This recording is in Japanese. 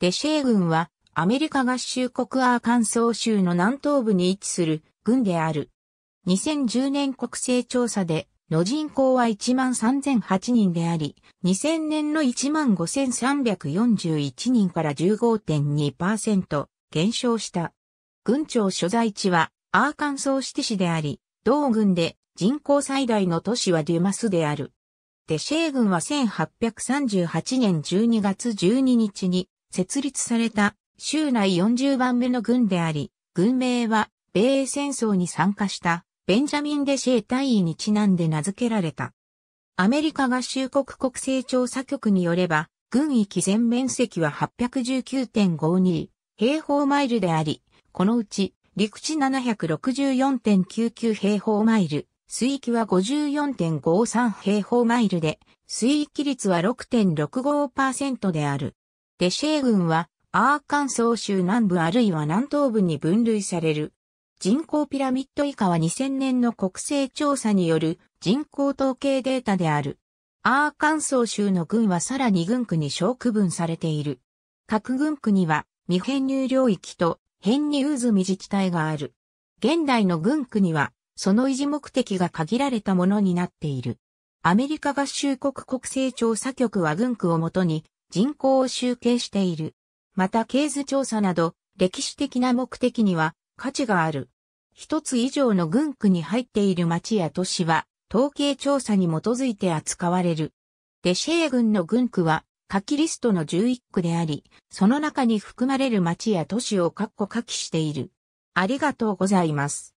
デシェー軍はアメリカ合衆国アーカンソー州の南東部に位置する軍である。2010年国勢調査での人口は1万3008人であり、2000年の1万5341人から15.2%減少した。軍庁所在地はアーカンソーシティ市であり、同軍で人口最大の都市はデュマスである。デシェー軍は1838年12月12日に設立された州内40番目の軍であり、軍名は米英戦争に参加したベンジャミン・デシェー大尉にちなんで名付けられた。アメリカ合衆国国勢調査局によれば、軍域全面積は819.52平方マイルであり、このうち陸地764.99平方マイル、水域は54.53平方マイルで、水域率は6.65%である。デシェー郡は、アーカンソー州南部あるいは南東部に分類される。人口ピラミッド以下は2000年の国勢調査による人口統計データである。アーカンソー州の郡はさらに郡区に小区分されている。各郡区には未編入領域と編入済み自治体がある。現代の郡区にはその維持目的が限られたものになっている。アメリカ合衆国国勢調査局は軍区をもとに人口を集計している。また経図調査など歴史的な目的には価値がある。一つ以上の軍区に入っている町や都市は統計調査に基づいて扱われる。デシェー軍の軍区は書きリストの11区であり、その中に含まれる町や都市を括弧下記している。ありがとうございます。